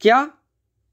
क्या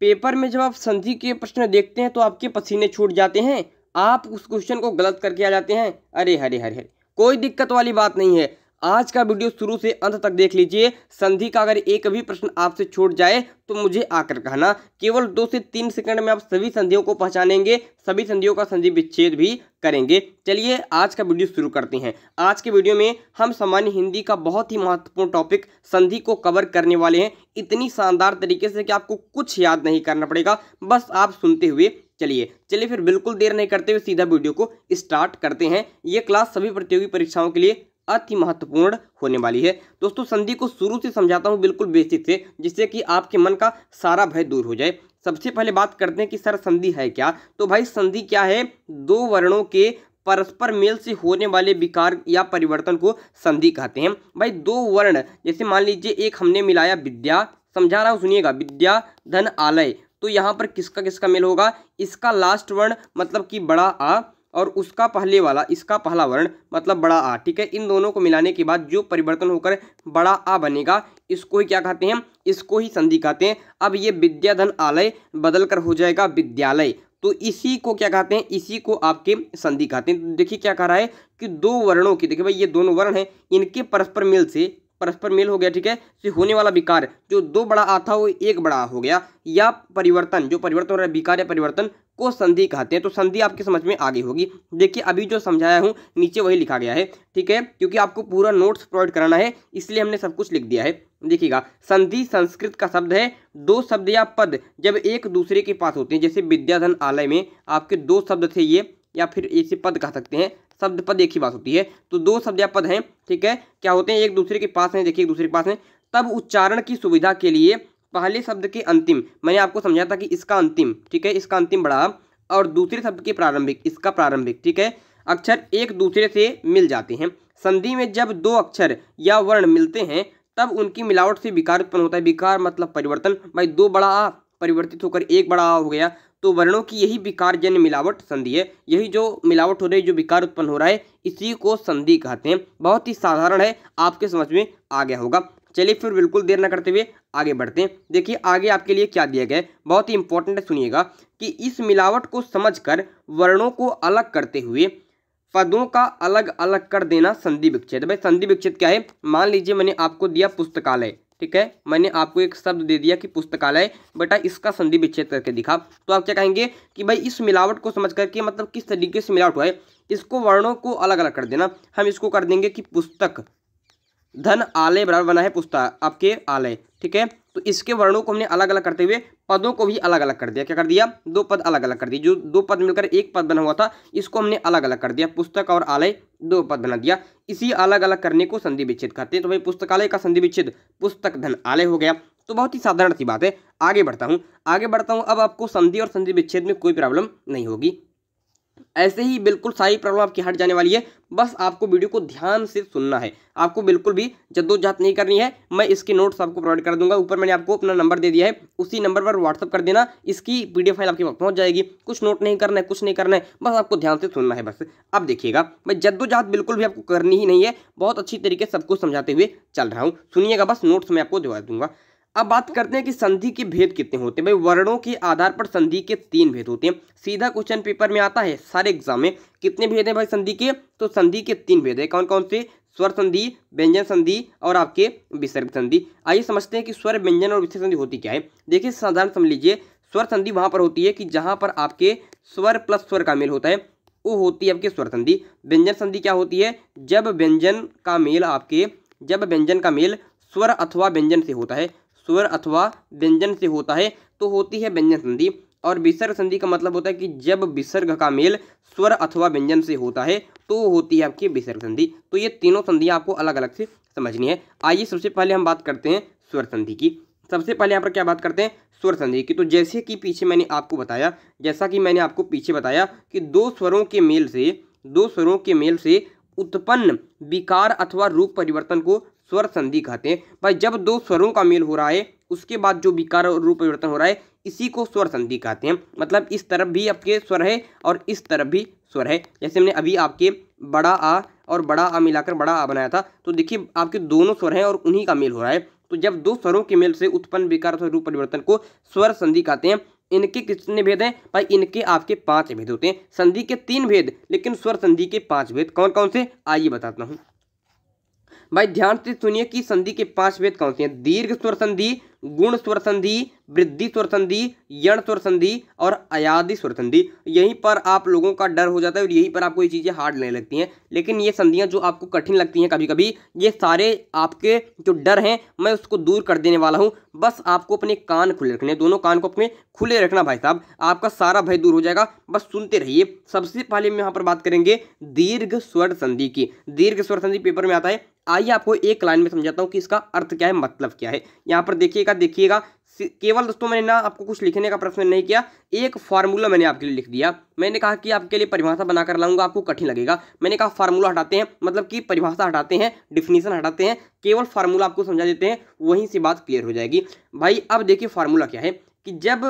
पेपर में जब आप संधि के प्रश्न देखते हैं तो आपके पसीने छूट जाते हैं आप उस क्वेश्चन को गलत करके आ जाते हैं अरे हरे हरे हरे कोई दिक्कत वाली बात नहीं है आज का वीडियो शुरू से अंत तक देख लीजिए संधि का अगर एक भी प्रश्न आपसे छूट जाए तो मुझे आकर कहना केवल दो से तीन सेकंड में आप सभी संधियों को पहचानेंगे सभी संधियों का संधि विच्छेद भी करेंगे चलिए आज का वीडियो शुरू करते हैं आज के वीडियो में हम सामान्य हिंदी का बहुत ही महत्वपूर्ण टॉपिक संधि को कवर करने वाले हैं इतनी शानदार तरीके से कि आपको कुछ याद नहीं करना पड़ेगा बस आप सुनते हुए चलिए चलिए फिर बिल्कुल देर नहीं करते हुए सीधा वीडियो को स्टार्ट करते हैं ये क्लास सभी प्रतियोगी परीक्षाओं के लिए अति महत्वपूर्ण होने वाली है दोस्तों संधि को शुरू से समझाता हूँ बिल्कुल बेसिक से जिससे कि आपके मन का सारा भय दूर हो जाए सबसे पहले बात करते हैं कि सर संधि है क्या तो भाई संधि क्या है दो वर्णों के परस्पर मेल से होने वाले विकार या परिवर्तन को संधि कहते हैं भाई दो वर्ण जैसे मान लीजिए एक हमने मिलाया विद्या समझा रहा हूँ सुनिएगा विद्या धन आलय तो यहाँ पर किसका किसका मेल होगा इसका लास्ट वर्ण मतलब कि बड़ा आ और उसका पहले वाला इसका पहला वर्ण मतलब बड़ा आ ठीक है इन दोनों को मिलाने के बाद जो परिवर्तन होकर बड़ा आ बनेगा इसको ही क्या कहते हैं इसको ही संधि कहते हैं अब ये विद्याधन आलय बदल कर हो जाएगा विद्यालय तो इसी को क्या कहते हैं इसी को आपके संधि कहते हैं तो देखिए क्या कह रहा है कि दो वर्णों की देखिए भाई ये दोनों वर्ण हैं इनके परस्पर मिल से परस्पर मेल हो गया ठीक है से होने वाला विकार जो दो बड़ा आ था वो एक बड़ा हो गया या परिवर्तन जो परिवर्तन हो रहा है विकार या परिवर्तन को संधि कहते हैं तो संधि आपके समझ में आगे होगी देखिए अभी जो समझाया हूँ नीचे वही लिखा गया है ठीक है क्योंकि आपको पूरा नोट्स प्रोवाइड कराना है इसलिए हमने सब कुछ लिख दिया है देखिएगा संधि संस्कृत का शब्द है दो शब्द या पद जब एक दूसरे के पास होते हैं जैसे विद्याधन आलय में आपके दो शब्द थे ये या फिर इसे पद कह सकते हैं शब्द पद एक ही बात होती है तो दो शब्द या पद हैं ठीक है क्या होते हैं एक दूसरे के पास हैं देखिए एक दूसरे के पास हैं तब उच्चारण की सुविधा के लिए पहले शब्द के अंतिम मैंने आपको समझाया था कि इसका अंतिम ठीक है इसका अंतिम बड़ा और दूसरे शब्द के प्रारंभिक इसका प्रारंभिक ठीक है अक्षर एक दूसरे से मिल जाते हैं संधि में जब दो अक्षर या वर्ण मिलते हैं तब उनकी मिलावट से विकार उत्पन्न होता है विकार मतलब परिवर्तन भाई दो बड़ा आ परिवर्तित होकर एक बड़ा आ हो गया तो वर्णों की यही विकार जन्य मिलावट संधि है यही जो मिलावट हो रही है जो विकार उत्पन्न हो रहा है इसी को संधि कहते हैं बहुत ही साधारण है आपके समझ में आ गया होगा चलिए फिर बिल्कुल देर न करते हुए आगे बढ़ते हैं देखिए आगे आपके लिए क्या दिया गया है बहुत ही इंपॉर्टेंट है सुनिएगा कि इस मिलावट को समझकर वर्णों को अलग करते हुए पदों का अलग अलग कर देना संधि विक्षेद भाई संधि विक्षेद क्या है मान लीजिए मैंने आपको दिया पुस्तकालय ठीक है मैंने आपको एक शब्द दे दिया कि पुस्तकालय बेटा इसका संधि विच्छेद करके दिखा तो आप क्या कहेंगे कि भाई इस मिलावट को समझ करके मतलब किस तरीके से मिलावट हुआ है इसको वर्णों को अलग अलग कर देना हम इसको कर देंगे कि पुस्तक धन आलय बराबर बना है पुस्तक आपके आलय ठीक है तो इसके वर्णों को हमने अलग अलग करते हुए पदों को भी अलग अलग कर दिया क्या कर दिया दो पद अलग अलग कर दिए जो दो पद मिलकर एक पद बना हुआ था इसको हमने अलग अलग कर दिया पुस्तक और आलय दो पद बना दिया इसी अलग अलग करने को संधि विच्छेद कहते हैं तो भाई पुस्तकालय का संधि विच्छेद पुस्तक धन आलय हो गया तो बहुत ही साधारण सी बात है आगे बढ़ता हूँ आगे बढ़ता हूँ अब आपको संधि और संधि विच्छेद में कोई प्रॉब्लम नहीं होगी ऐसे ही बिल्कुल सारी प्रॉब्लम आपकी हट जाने वाली है बस आपको वीडियो को ध्यान से सुनना है आपको बिल्कुल भी जद्दोजहद नहीं करनी है मैं इसके नोट्स आपको प्रोवाइड कर दूंगा ऊपर मैंने आपको अपना नंबर दे दिया है उसी नंबर पर व्हाट्सअप कर देना इसकी पी फाइल आपके पास पहुँच जाएगी कुछ नोट नहीं करना है कुछ नहीं करना है बस आपको ध्यान से सुनना है बस अब देखिएगा मैं जद्दोजहद बिल्कुल भी आपको करनी ही नहीं है बहुत अच्छी तरीके से सबको समझाते हुए चल रहा हूँ सुनिएगा बस नोट्स मैं आपको दिवा दूंगा अब बात करते हैं कि संधि के भेद कितने होते हैं भाई वर्णों के आधार पर संधि के तीन भेद होते हैं सीधा क्वेश्चन पेपर में आता है सारे एग्जाम में कितने भेद हैं भाई संधि के तो संधि के तीन भेद है कौन कौन से स्वर संधि व्यंजन संधि और आपके विसर्ग संधि आइए समझते हैं कि स्वर व्यंजन और विसर्ग संधि होती क्या है देखिए साधारण समझ लीजिए स्वर संधि वहाँ पर होती है कि जहाँ पर आपके स्वर प्लस स्वर का मेल होता है वो होती है आपके स्वर संधि व्यंजन संधि क्या होती है जब व्यंजन का मेल आपके जब व्यंजन का मेल स्वर अथवा व्यंजन से होता है स्वर अथवा व्यंजन से होता है तो होती है व्यंजन संधि और विसर्ग संधि का मतलब होता है कि जब विसर्ग का मेल स्वर अथवा व्यंजन से होता है तो होती है आपकी विसर्ग संधि तो ये तीनों संधियाँ आपको अलग अलग से समझनी है आइए सबसे पहले हम बात करते हैं स्वर संधि की सबसे पहले यहाँ पर क्या बात करते हैं स्वर संधि की तो जैसे कि पीछे मैंने आपको बताया जैसा कि मैंने आपको पीछे बताया कि दो स्वरों के मेल से दो स्वरों के मेल से उत्पन्न विकार अथवा रूप परिवर्तन को स्वर संधि कहते हैं भाई जब दो स्वरों का मेल हो रहा है उसके बाद जो विकार और रूप परिवर्तन हो रहा है इसी को स्वर संधि कहते हैं मतलब इस तरफ भी आपके स्वर है और इस तरफ भी स्वर है जैसे हमने अभी आपके बड़ा आ और बड़ा आ मिलाकर बड़ा आ बनाया था तो देखिए आपके दोनों स्वर हैं और उन्हीं का मेल हो रहा है तो जब दो स्वरों के मेल से उत्पन्न विकार और रूप परिवर्तन को स्वर संधि कहते हैं इनके कितने भेद हैं भाई इनके आपके पांच भेद होते हैं संधि के तीन भेद लेकिन स्वर संधि के पांच भेद कौन कौन से आइए बताता हूँ भाई ध्यान से सुनिए कि संधि के पांच भेद कौन से हैं दीर्घ स्वर संधि गुण स्वर संधि वृद्धि स्वर संधि यण स्वर संधि और अयादि स्वर संधि यहीं पर आप लोगों का डर हो जाता है और यहीं पर आपको ये चीज़ें हार्ड नहीं लगती हैं लेकिन ये संधियां जो आपको कठिन लगती हैं कभी कभी ये सारे आपके जो डर हैं मैं उसको दूर कर देने वाला हूँ बस आपको अपने कान खुले रखने दोनों कान को अपने खुले रखना भाई साहब आपका सारा भय दूर हो जाएगा बस सुनते रहिए सबसे पहले हम यहाँ पर बात करेंगे दीर्घ स्वर संधि की दीर्घ स्वर संधि पेपर में आता है आइए आपको एक लाइन में समझाता हूँ कि इसका अर्थ क्या है मतलब क्या है यहाँ पर देखिएगा देखिएगा केवल दोस्तों मैंने ना आपको कुछ लिखने का प्रश्न नहीं किया एक फार्मूला मैंने आपके लिए लिख दिया मैंने कहा कि आपके लिए परिभाषा बनाकर लाऊंगा आपको कठिन लगेगा मैंने कहा फार्मूला हटाते हैं मतलब कि परिभाषा हटाते हैं डिफिनीशन हटाते हैं केवल फार्मूला आपको समझा देते हैं वहीं से बात क्लियर हो जाएगी भाई अब देखिए फार्मूला क्या है कि जब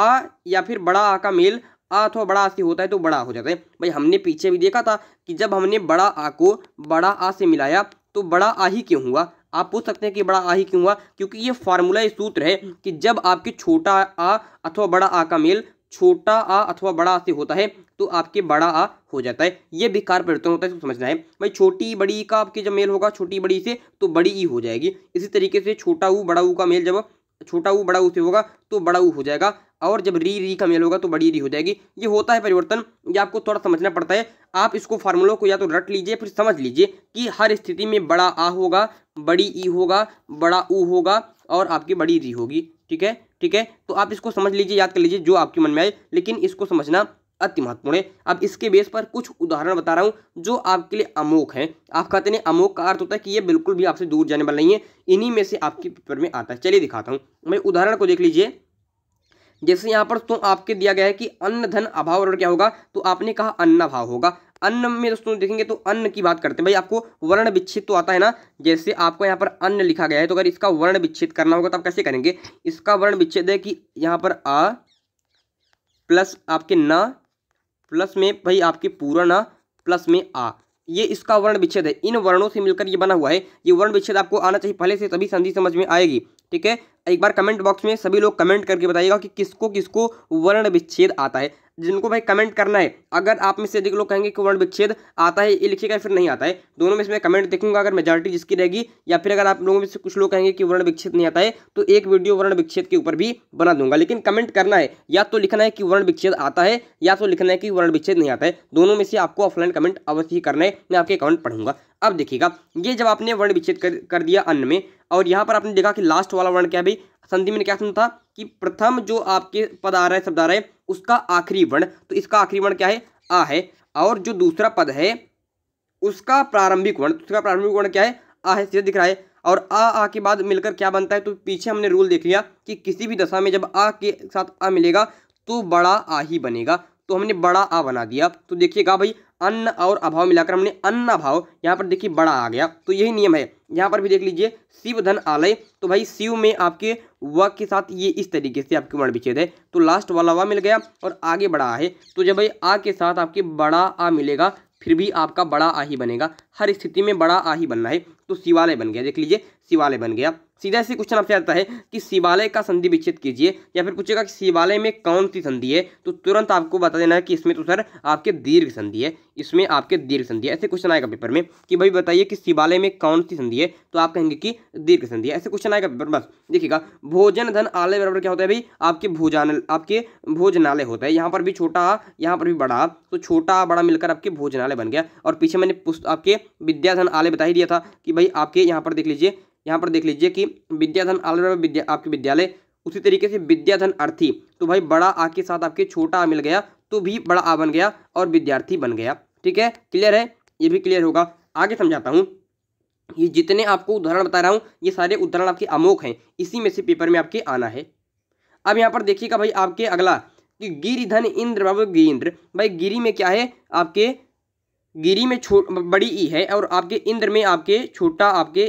आ या फिर बड़ा आ का मेल आ अथवा बड़ा आ से होता है तो बड़ा हो जाता है भाई हमने पीछे भी देखा था कि जब हमने बड़ा आ को बड़ा आ से मिलाया तो बड़ा आ ही क्यों हुआ आप पूछ सकते हैं कि बड़ा आ ही क्यों हुआ क्योंकि ये फार्मूला ये सूत्र है कि जब आपके छोटा आ अथवा बड़ा आ का मेल छोटा आ अथवा बड़ा आ से होता है तो आपके बड़ा आ हो जाता है ये विकार परिवर्तन होता है इसको समझना है भाई छोटी बड़ी का आपके जब मेल होगा छोटी बड़ी से तो बड़ी ई हो जाएगी इसी तरीके से छोटा ऊ बड़ा ऊ का मेल जब छोटा ऊ बड़ा ऊ से होगा तो बड़ा ऊ हो जाएगा और जब री री का मेल होगा तो बड़ी री हो जाएगी ये होता है परिवर्तन ये आपको थोड़ा समझना पड़ता है आप इसको फार्मूलों को या तो रट लीजिए फिर समझ लीजिए कि हर स्थिति में बड़ा आ होगा बड़ी ई होगा बड़ा ऊ होगा और आपकी बड़ी री होगी ठीक है ठीक है तो आप इसको समझ लीजिए याद कर लीजिए जो आपके मन में आए लेकिन इसको समझना अति महत्वपूर्ण है अब इसके बेस पर कुछ उदाहरण बता रहा हूँ जो आपके लिए अमोक हैं आप कहते हैं अमोक का अर्थ होता है कि ये बिल्कुल भी आपसे दूर जाने वाला नहीं है इन्हीं में से आपके पेपर में आता है चलिए दिखाता हूँ मैं उदाहरण को देख लीजिए जैसे यहाँ पर तो आपके दिया गया है कि अन्न धन अभाव वर्ण क्या होगा तो आपने कहा अन्न अभाव होगा अन्न में दोस्तों देखेंगे तो अन्न की बात करते हैं भाई आपको वर्ण विच्छेद तो आता है ना जैसे आपको यहाँ पर अन्न लिखा गया है तो अगर इसका वर्ण विच्छेद करना होगा तो आप कैसे करेंगे इसका वर्ण विच्छेद है कि यहाँ पर आ प्लस आपके न प्लस में भाई आपके पूरा न प्लस में आ ये इसका वर्ण विच्छेद है इन वर्णों से मिलकर ये बना हुआ है ये वर्ण विच्छेद आपको आना चाहिए पहले से तभी संधि समझ में आएगी ठीक है एक बार कमेंट बॉक्स में सभी लोग कमेंट करके बताइएगा कि किसको किसको वर्ण विच्छेद आता है जिनको भाई कमेंट करना है अगर आप में से अधिक लोग कहेंगे कि वर्ण विच्छेद आता है ये लिखेगा फिर नहीं आता है दोनों में से मैं कमेंट देखूंगा अगर मेजोरिटी जिसकी रहेगी या फिर अगर आप लोगों में से कुछ लोग कहेंगे कि वर्ण विच्छेद नहीं आता है तो एक वीडियो वर्ण विच्छेद के ऊपर भी बना दूंगा लेकिन कमेंट करना है या तो लिखना है कि वर्ण विच्छेद आता है या तो लिखना है कि वर्ण विच्छेद नहीं आता है दोनों में से आपको ऑफलाइन कमेंट अवश्य ही करना है मैं आपके अकाउंट पढ़ूंगा अब देखिएगा ये जब आपने वर्ण विच्छेद कर, दिया अन्न में और यहाँ पर आपने देखा कि लास्ट वाला वर्ण क्या भाई संधि में क्या था कि प्रथम जो आपके पद आ रहा है शब्द आ रहा है उसका आखिरी वर्ण तो इसका आखिरी वर्ण क्या है आ है और जो दूसरा पद है उसका प्रारंभिक वर्ण तो उसका प्रारंभिक वर्ण क्या है आ है सीधा दिख रहा है और आ आ के बाद मिलकर क्या बनता है तो पीछे हमने रूल देख लिया कि किसी भी दशा में जब आ के साथ आ मिलेगा तो बड़ा आ ही बनेगा तो हमने बड़ा आ बना दिया तो देखिएगा भाई अन्न और अभाव मिलाकर हमने अन्न अभाव यहाँ पर देखिए बड़ा आ गया तो यही नियम है यहाँ पर भी देख लीजिए शिव धन आलय तो भाई शिव में आपके व के साथ ये इस तरीके से आपके वर्ण विच्छेद है तो लास्ट वाला व मिल गया और आगे बड़ा आ है तो जब भाई आ के साथ आपके बड़ा आ मिलेगा फिर भी आपका बड़ा आ ही बनेगा हर स्थिति में बड़ा आ ही बनना है तो शिवालय बन गया देख लीजिए शिवालय बन गया सीधा इसी क्वेश्चन आपसे आता है कि शिवालय का संधि विच्छेद कीजिए या फिर पूछेगा कि शिवालय में कौन सी संधि है तो तुरंत आपको बता देना है कि इसमें तो सर आपके दीर्घ संधि है इसमें आपके दीर्घ संधि है ऐसे क्वेश्चन आएगा पेपर में कि भाई बताइए कि शिवालय में कौन सी संधि है तो आप कहेंगे कि दीर्घ संधि है ऐसे क्वेश्चन आएगा पेपर बस देखिएगा भोजन धन आलय बराबर क्या होता है भाई आपके भोजन आपके भोजनालय होता है यहाँ पर भी छोटा यहाँ पर भी बड़ा तो छोटा बड़ा मिलकर आपके भोजनालय बन गया और पीछे मैंने आपके विद्याधन आलय बता ही दिया था कि भाई आपके यहाँ पर देख लीजिए यहाँ पर देख लीजिए कि विद्याधन आलर विद्या आपके विद्यालय उसी तरीके से विद्याधन अर्थी तो भाई बड़ा आ के साथ आपके छोटा आ मिल गया तो भी बड़ा आ बन गया और विद्यार्थी बन गया ठीक है क्लियर है ये भी क्लियर होगा आगे समझाता हूँ ये जितने आपको उदाहरण बता रहा हूँ ये सारे उदाहरण आपके अमोक हैं इसी में से पेपर में आपके आना है अब यहाँ पर देखिएगा भाई आपके अगला कि गिरिधन इंद्र बाबू गिरिंद्र भाई गिरी में क्या है आपके गिरी में छो बड़ी ई है और आपके इंद्र में आपके छोटा आपके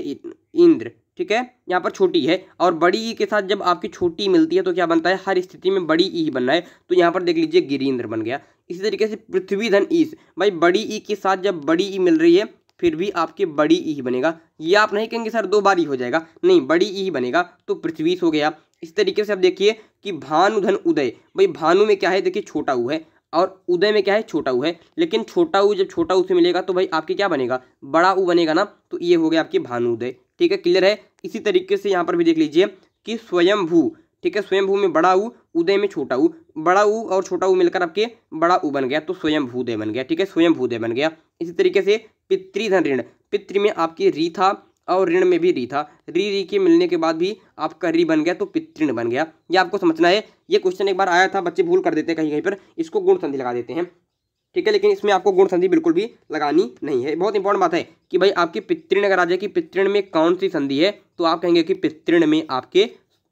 इंद्र ठीक है यहाँ पर छोटी है और बड़ी ई के साथ जब आपकी छोटी मिलती है तो क्या बनता है हर स्थिति में बड़ी ई ही बनना है तो यहाँ पर देख लीजिए गिरीन्द्र बन गया इसी तरीके से पृथ्वी धन ईस भाई बड़ी ई के साथ जब बड़ी ई मिल रही है फिर भी आपके बड़ी ई ही बनेगा ये आप नहीं कहेंगे सर दो बार ही हो जाएगा नहीं बड़ी ई ही बनेगा तो पृथ्वीस हो गया इस तरीके से आप देखिए कि भानुधन उदय भाई भानु में क्या है देखिए छोटा ऊ है और उदय में क्या है छोटा ऊ है लेकिन छोटा ऊ जब छोटा ऊ से मिलेगा तो भाई आपके क्या बनेगा बड़ा ऊ बनेगा ना तो ये हो गया आपके भानु उदय ठीक है क्लियर है इसी तरीके से यहाँ पर भी देख लीजिए कि स्वयंभू ठीक है स्वयंभू में बड़ा ऊ उदय में छोटा ऊ बड़ा ऊ और छोटा ऊ मिलकर आपके बड़ा ऊ बन गया तो दे बन गया ठीक है दे बन गया इसी तरीके से पितृधन ऋण पितृ में आपकी री था और ऋण में भी री था री री के मिलने के बाद भी आपका री बन गया तो पितृण बन गया ये आपको समझना है ये क्वेश्चन एक बार आया था बच्चे भूल कर देते हैं कहीं कहीं पर इसको गुण संधि लगा देते हैं ठीक है लेकिन इसमें आपको गुण संधि बिल्कुल भी लगानी नहीं है बहुत इंपॉर्टेंट बात है कि भाई आपकी पितृण अगर आ जाए कि पितृण में कौन सी संधि है तो आप कहेंगे कि पितृण में आपके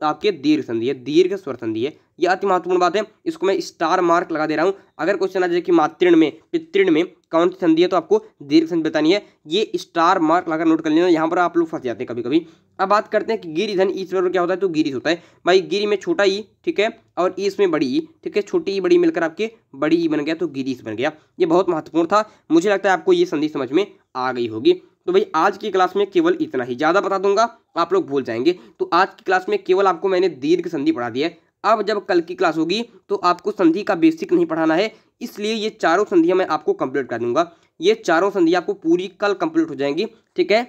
आपके दीर्घ संधि है दीर्घ स्वर संधि है यह अति महत्वपूर्ण बात है इसको मैं स्टार मार्क लगा दे रहा हूँ अगर क्वेश्चन आ जाए कि मातृण में पितृण में कौन सी संधि है तो आपको दीर्घ संधि बतानी है ये स्टार मार्क लगाकर नोट कर लेना यहाँ पर आप लोग फंस जाते हैं कभी कभी अब बात करते हैं कि गिरिधन ईश्वर क्या होता है तो गिरिश होता है भाई गिरी में छोटा ई ठीक है और ई इसमें बड़ी ई ठीक है छोटी ई बड़ी मिलकर आपके बड़ी ई बन गया तो गिरीश बन गया ये बहुत महत्वपूर्ण था मुझे लगता है आपको ये संधि समझ में आ गई होगी तो भाई आज की क्लास में केवल इतना ही ज़्यादा बता दूंगा आप लोग भूल जाएंगे तो आज की क्लास में केवल आपको मैंने दीर्घ संधि पढ़ा दी है अब जब कल की क्लास होगी तो आपको संधि का बेसिक नहीं पढ़ाना है इसलिए ये चारों संधियाँ मैं आपको कंप्लीट कर दूंगा ये चारों संधियाँ आपको पूरी कल कंप्लीट हो जाएंगी ठीक है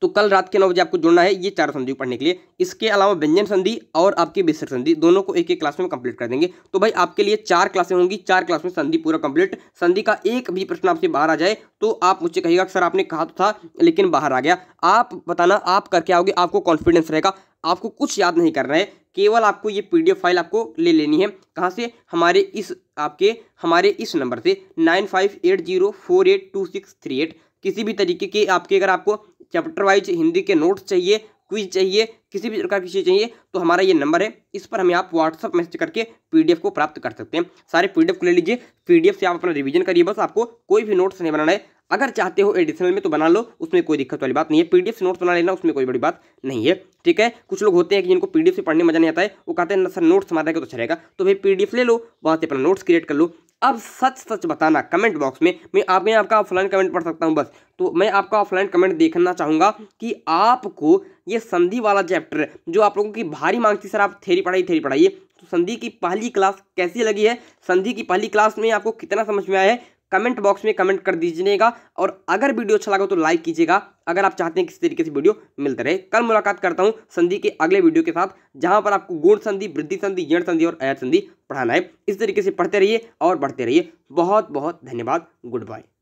तो कल रात के नौ बजे आपको जुड़ना है ये चार संधि पढ़ने के लिए इसके अलावा व्यंजन संधि और आपकी बेसर संधि दोनों को एक एक क्लास में कंप्लीट कर देंगे तो भाई आपके लिए चार क्लासें होंगी चार क्लास में संधि पूरा कंप्लीट संधि का एक भी प्रश्न आपसे बाहर आ जाए तो आप मुझसे कहिएगा सर आपने कहा तो था लेकिन बाहर आ गया आप बताना आप करके आओगे आपको कॉन्फिडेंस रहेगा आपको कुछ याद नहीं करना है केवल आपको ये पी फाइल आपको ले लेनी है कहाँ से हमारे इस आपके हमारे इस नंबर से nine five eight zero four eight two six three eight किसी भी तरीके के आपके अगर आपको चैप्टर वाइज हिंदी के नोट्स चाहिए क्विज चाहिए किसी भी प्रकार की चीज़ चाहिए तो हमारा ये नंबर है इस पर हमें आप व्हाट्सअप मैसेज करके पीडीएफ को प्राप्त कर सकते हैं सारे पीडीएफ को ले लीजिए पीडीएफ से आप अपना रिवीजन करिए बस आपको कोई भी नोट्स नहीं बनाना है अगर चाहते हो एडिशनल में तो बना लो उसमें कोई दिक्कत वाली बात नहीं है पी से नोट्स बना लेना उसमें कोई बड़ी बात नहीं है ठीक है कुछ लोग होते हैं कि जिनको पी से पढ़ने मजा नहीं आता है वो कहते हैं सर नोट्स हमारा तो अच्छा रहेगा तो भाई पी ले लो वहाँ से अपना नोट्स क्रिएट कर लो अब सच सच बताना कमेंट बॉक्स में मैं आप में आपका ऑफलाइन कमेंट पढ़ सकता हूँ बस तो मैं आपका ऑफलाइन कमेंट देखना चाहूँगा कि आपको ये संधि वाला चैप्टर जो आप लोगों की भारी मांग थी सर आप थेरी पढ़ाइए थेरी पढ़ाइए तो संधि की पहली क्लास कैसी लगी है संधि की पहली क्लास में आपको कितना समझ में आया है कमेंट बॉक्स में कमेंट कर दीजिएगा और अगर वीडियो अच्छा लगा तो लाइक कीजिएगा अगर आप चाहते हैं किसी तरीके से वीडियो मिलते रहे कल मुलाकात करता हूँ संधि के अगले वीडियो के साथ जहाँ पर आपको गुण संधि वृद्धि संधि यण संधि और अयत संधि पढ़ाना है इस तरीके से पढ़ते रहिए और बढ़ते रहिए बहुत बहुत धन्यवाद गुड बाय